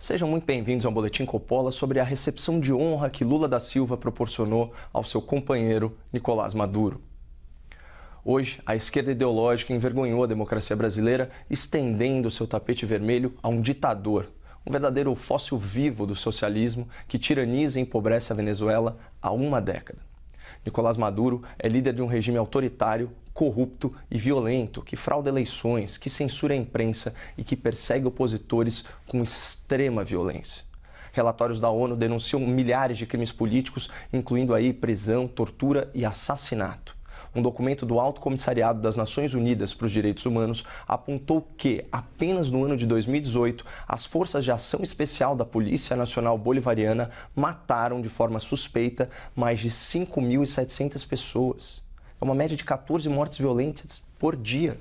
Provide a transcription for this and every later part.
Sejam muito bem-vindos ao Boletim Coppola sobre a recepção de honra que Lula da Silva proporcionou ao seu companheiro Nicolás Maduro. Hoje, a esquerda ideológica envergonhou a democracia brasileira, estendendo seu tapete vermelho a um ditador, um verdadeiro fóssil vivo do socialismo que tiraniza e empobrece a Venezuela há uma década. Nicolás Maduro é líder de um regime autoritário corrupto e violento, que frauda eleições, que censura a imprensa e que persegue opositores com extrema violência. Relatórios da ONU denunciam milhares de crimes políticos, incluindo aí prisão, tortura e assassinato um documento do Alto Comissariado das Nações Unidas para os Direitos Humanos apontou que, apenas no ano de 2018, as forças de ação especial da Polícia Nacional Bolivariana mataram de forma suspeita mais de 5.700 pessoas. É uma média de 14 mortes violentas por dia.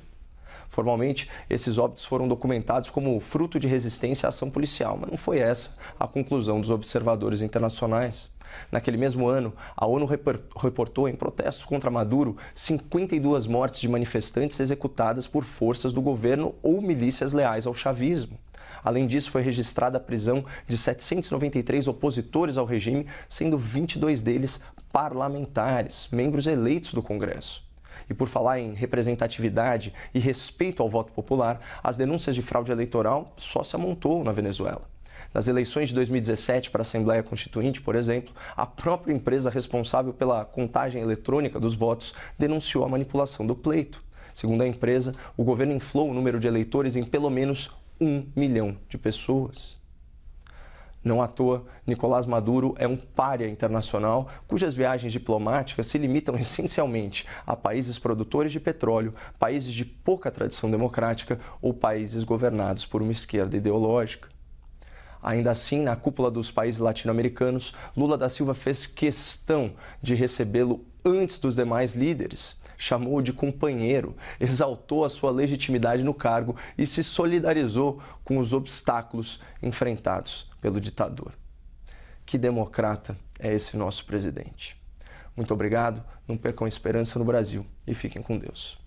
Formalmente, esses óbitos foram documentados como fruto de resistência à ação policial, mas não foi essa a conclusão dos observadores internacionais. Naquele mesmo ano, a ONU reportou em protestos contra Maduro 52 mortes de manifestantes executadas por forças do governo ou milícias leais ao chavismo. Além disso, foi registrada a prisão de 793 opositores ao regime, sendo 22 deles parlamentares, membros eleitos do Congresso. E por falar em representatividade e respeito ao voto popular, as denúncias de fraude eleitoral só se amontou na Venezuela. Nas eleições de 2017 para a Assembleia Constituinte, por exemplo, a própria empresa responsável pela contagem eletrônica dos votos denunciou a manipulação do pleito. Segundo a empresa, o governo inflou o número de eleitores em pelo menos um milhão de pessoas. Não à toa, Nicolás Maduro é um pária internacional cujas viagens diplomáticas se limitam essencialmente a países produtores de petróleo, países de pouca tradição democrática ou países governados por uma esquerda ideológica. Ainda assim, na cúpula dos países latino-americanos, Lula da Silva fez questão de recebê-lo antes dos demais líderes chamou-o de companheiro, exaltou a sua legitimidade no cargo e se solidarizou com os obstáculos enfrentados pelo ditador. Que democrata é esse nosso presidente? Muito obrigado, não percam esperança no Brasil e fiquem com Deus.